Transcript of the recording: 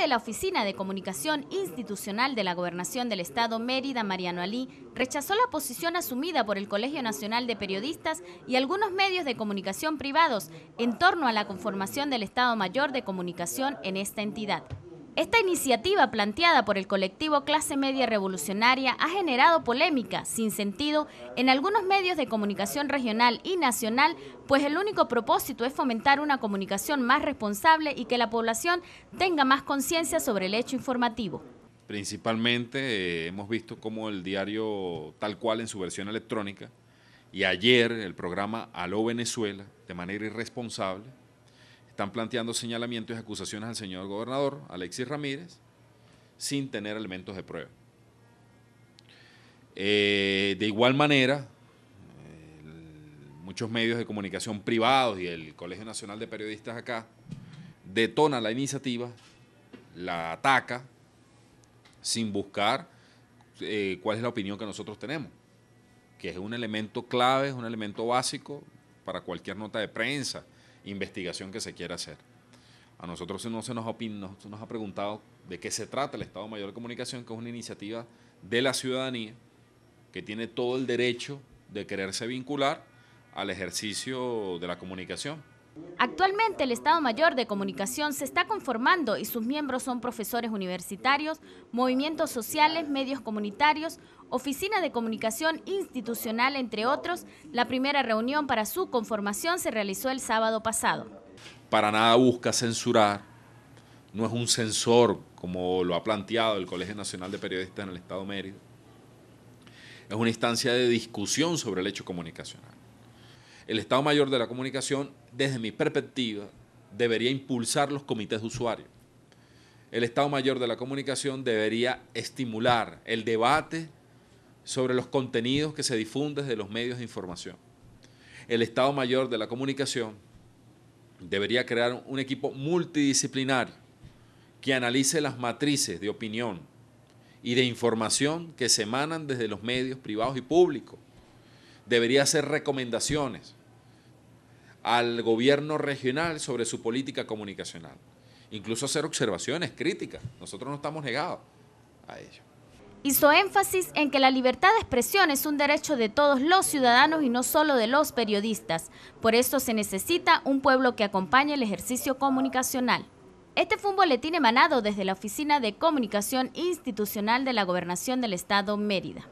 de la Oficina de Comunicación Institucional de la Gobernación del Estado Mérida, Mariano Alí, rechazó la posición asumida por el Colegio Nacional de Periodistas y algunos medios de comunicación privados en torno a la conformación del Estado Mayor de Comunicación en esta entidad. Esta iniciativa planteada por el colectivo Clase Media Revolucionaria ha generado polémica sin sentido en algunos medios de comunicación regional y nacional, pues el único propósito es fomentar una comunicación más responsable y que la población tenga más conciencia sobre el hecho informativo. Principalmente eh, hemos visto como el diario tal cual en su versión electrónica y ayer el programa Aló Venezuela de manera irresponsable están planteando señalamientos y acusaciones al señor gobernador, Alexis Ramírez, sin tener elementos de prueba. Eh, de igual manera, muchos medios de comunicación privados y el Colegio Nacional de Periodistas acá detona la iniciativa, la ataca, sin buscar eh, cuál es la opinión que nosotros tenemos, que es un elemento clave, es un elemento básico para cualquier nota de prensa, investigación que se quiera hacer. A nosotros no se nos, nos ha preguntado de qué se trata el Estado Mayor de Comunicación, que es una iniciativa de la ciudadanía que tiene todo el derecho de quererse vincular al ejercicio de la comunicación. Actualmente el Estado Mayor de Comunicación se está conformando y sus miembros son profesores universitarios, movimientos sociales, medios comunitarios, oficina de comunicación institucional, entre otros. La primera reunión para su conformación se realizó el sábado pasado. Para nada busca censurar, no es un censor como lo ha planteado el Colegio Nacional de Periodistas en el Estado Mérida. Es una instancia de discusión sobre el hecho comunicacional. El Estado Mayor de la Comunicación, desde mi perspectiva, debería impulsar los comités de usuarios. El Estado Mayor de la Comunicación debería estimular el debate sobre los contenidos que se difunden desde los medios de información. El Estado Mayor de la Comunicación debería crear un equipo multidisciplinario que analice las matrices de opinión y de información que se emanan desde los medios privados y públicos debería hacer recomendaciones al gobierno regional sobre su política comunicacional. Incluso hacer observaciones críticas. Nosotros no estamos negados a ello. Hizo énfasis en que la libertad de expresión es un derecho de todos los ciudadanos y no solo de los periodistas. Por eso se necesita un pueblo que acompañe el ejercicio comunicacional. Este fue le tiene emanado desde la Oficina de Comunicación Institucional de la Gobernación del Estado Mérida.